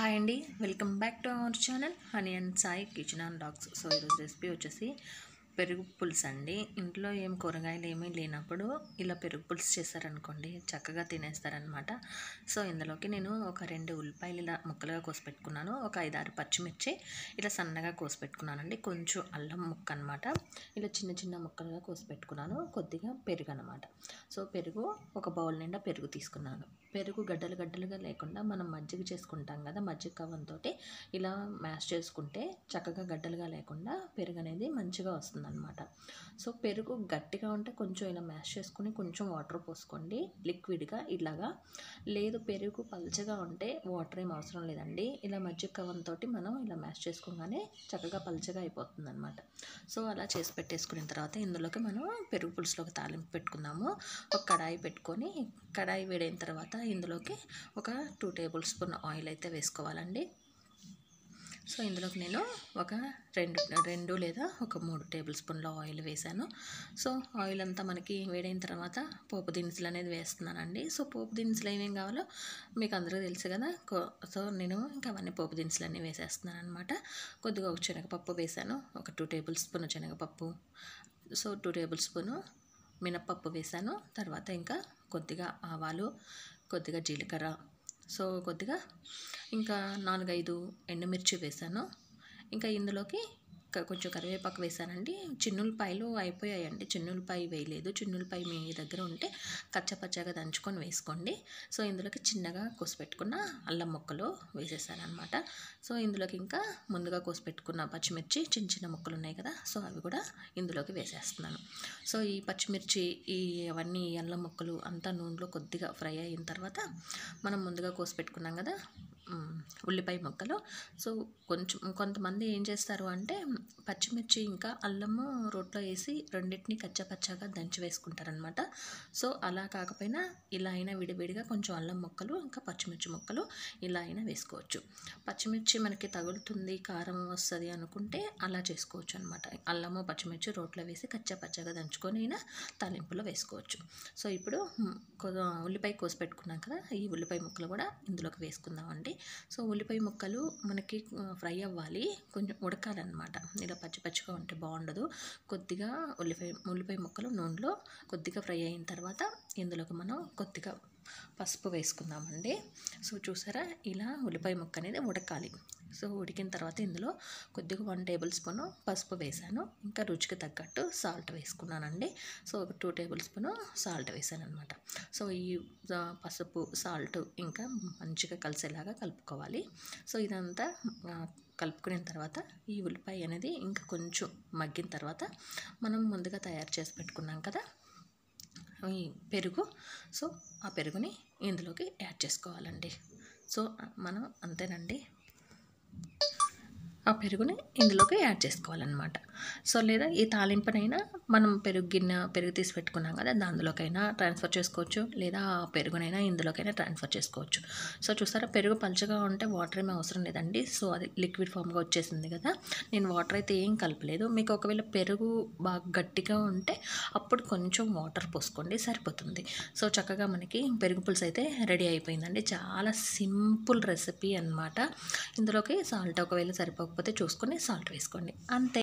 hi అండి welcome back to our channel honey and Sai kitchen and dogs so ఈరోజు recipe వచ్చేసి పెరుగు పులుసు అండి ఇంట్లో ఏం కూరగాయలు ఏమీ లేనప్పుడు ఇలా పెరుగు పులుసు చేస్తారనుకోండి చక్కగా తినేస్తారనమాట సో ఇందులోకి నేను ఒక రెండు ఉల్లిపాయలు ఇలా ముక్కలుగా కోసి పెట్టుకున్నాను ఒక ఐదారు పచ్చిమిర్చి ఇలా సన్నగా కోసి అండి కొంచెం అల్లం ముక్క అనమాట ఇలా చిన్న చిన్న ముక్కలుగా కోసి పెట్టుకున్నాను కొద్దిగా పెరుగు అనమాట సో పెరుగు ఒక బౌల్ నిండా పెరుగు తీసుకున్నాను పెరుగు గడ్డలు గడ్డలుగా లేకుండా మనం మజ్జిగ చేసుకుంటాం కదా మజ్జిగ కవ్వంతో ఇలా మ్యాష్ చేసుకుంటే చక్కగా గడ్డలుగా లేకుండా పెరుగు అనేది మంచిగా వస్తుందన్నమాట సో పెరుగు గట్టిగా ఉంటే కొంచెం ఇలా మ్యాష్ చేసుకుని కొంచెం వాటర్ పోసుకోండి లిక్విడ్గా ఇలాగా లేదు పెరుగు పలచగా ఉంటే వాటర్ ఏం అవసరం లేదండి ఇలా మజ్జిగ కవ్వంతో మనం ఇలా మ్యాష్ చేసుకోగానే చక్కగా పలచగా అయిపోతుంది అనమాట సో అలా చేసి పెట్టేసుకున్న తర్వాత ఇందులోకి మనం పెరుగు పులుసులోకి తాలింపు పెట్టుకుందాము ఒక కడాయి పెట్టుకొని కడాయి వేడైన తర్వాత ఇందులోకి ఒక టూ టేబుల్ స్పూన్ ఆయిల్ అయితే వేసుకోవాలండి సో ఇందులోకి నేను ఒక రెండు రెండు లేదా ఒక మూడు టేబుల్ స్పూన్ల ఆయిల్ వేశాను సో ఆయిల్ అంతా మనకి వేడైన తర్వాత పోపు దినుసులు అనేది వేస్తున్నానండి సో పోపు దినుసులు ఏమేమి కావాలో మీకు అందరికీ తెలుసు కదా సో నేను ఇంకా అవన్నీ పోపు దినుసులు అన్నీ వేసేస్తున్నాను అనమాట కొద్దిగా ఒక శనగపప్పు వేశాను ఒక టూ టేబుల్ స్పూన్ శనగపప్పు సో టూ టేబుల్ స్పూను మినప్పప్పు వేశాను తర్వాత ఇంకా కొద్దిగా ఆవాలు కొద్దిగా జీలకర్ర సో కొద్దిగా ఇంకా నాలుగైదు ఎండుమిర్చి వేసాను ఇంకా ఇందులోకి కొంచెం కరివేపాకు వేసానండి చిన్నులపాయలు అయిపోయాయండి చిన్నులపాయ వేయలేదు చిన్నులపాయ మీ దగ్గర ఉంటే కచ్చపచ్చగా దంచుకొని వేసుకోండి సో ఇందులోకి చిన్నగా కోసిపెట్టుకున్న అల్లం ముక్కలు అనమాట సో ఇందులోకి ఇంకా ముందుగా కోసిపెట్టుకున్న పచ్చిమిర్చి చిన్న చిన్న ముక్కలు ఉన్నాయి కదా సో అవి కూడా ఇందులోకి వేసేస్తున్నాను సో ఈ పచ్చిమిర్చి ఈ అవన్నీ అల్లం ముక్కలు అంతా నూనెలో కొద్దిగా ఫ్రై అయిన తర్వాత మనం ముందుగా కోసి పెట్టుకున్నాం కదా ఉల్లిపాయ ముక్కలు సో కొంచెం కొంతమంది ఏం చేస్తారు అంటే పచ్చిమిర్చి ఇంకా అల్లము రోట్లో వేసి రెండింటిని కచ్చపచ్చగా దంచి వేసుకుంటారనమాట సో అలా కాకపోయినా ఇలా అయినా విడివిడిగా కొంచెం అల్లం ముక్కలు ఇంకా పచ్చిమిర్చి ముక్కలు ఇలా అయినా వేసుకోవచ్చు పచ్చిమిర్చి మనకి తగులుతుంది కారం వస్తుంది అనుకుంటే అలా చేసుకోవచ్చు అనమాట అల్లము పచ్చిమిర్చి రోట్లో వేసి కచ్చపచ్చగా దంచుకొని అయినా తాలింపులో వేసుకోవచ్చు సో ఇప్పుడు ఉల్లిపాయ కోసి పెట్టుకున్నాం కదా ఈ ఉల్లిపాయ ముక్కలు కూడా ఇందులోకి వేసుకుందామండి సో ఉల్లిపాయ ముక్కలు మనకి ఫ్రై అవ్వాలి కొంచెం ఉడకాలన్నమాట ఇలా పచ్చి పచ్చిగా ఉంటే బాగుండదు కొద్దిగా ఉల్లిపాయ ఉల్లిపాయ ముక్కలు నూనెలో కొద్దిగా ఫ్రై అయిన తర్వాత ఇందులోకి మనం కొద్దిగా పసుపు వేసుకుందామండి సో చూసారా ఇలా ఉల్లిపాయ ముక్క అనేది ఉడకాలి సో ఉడికిన తర్వాత ఇందులో కొద్దిగా వన్ టేబుల్ స్పూను పసుపు వేసాను ఇంకా రుచికి తగ్గట్టు సాల్ట్ వేసుకున్నానండి సో ఒక టూ టేబుల్ స్పూను సాల్ట్ వేసాను అనమాట సో ఈ పసుపు సాల్ట్ ఇంకా మంచిగా కలిసేలాగా కలుపుకోవాలి సో ఇదంతా కలుపుకున్న తర్వాత ఈ ఉల్లిపాయ అనేది ఇంకా కొంచెం మగ్గిన తర్వాత మనం ముందుగా తయారు చేసి పెట్టుకున్నాం కదా ఈ పెరుగు సో ఆ పెరుగుని ఇందులోకి యాడ్ చేసుకోవాలండి సో మనం అంతేనండి ఆ పెరుగుని ఇందులోకి యాడ్ చేసుకోవాలన్నమాట సో లేదా ఈ తాలింపునైనా మనం పెరుగు గిన్నె పెరుగు తీసి పెట్టుకున్నాం కదా దానిలోకైనా ట్రాన్స్ఫర్ చేసుకోవచ్చు లేదా పెరుగునైనా ఇందులోకైనా ట్రాన్స్ఫర్ చేసుకోవచ్చు సో చూస్తారా పెరుగు పలుచగా ఉంటే వాటర్ ఏమీ అవసరం లేదండి సో అది లిక్విడ్ ఫామ్గా వచ్చేసింది కదా నేను వాటర్ అయితే ఏం కలపలేదు మీకు ఒకవేళ పెరుగు బాగా గట్టిగా ఉంటే అప్పుడు కొంచెం వాటర్ పోసుకోండి సరిపోతుంది సో చక్కగా మనకి పెరుగు పులుసు అయితే రెడీ అయిపోయిందండి చాలా సింపుల్ రెసిపీ అనమాట ఇందులోకి సాల్ట్ ఒకవేళ సరిపోకపోతే చూసుకొని సాల్ట్ వేసుకోండి అంతే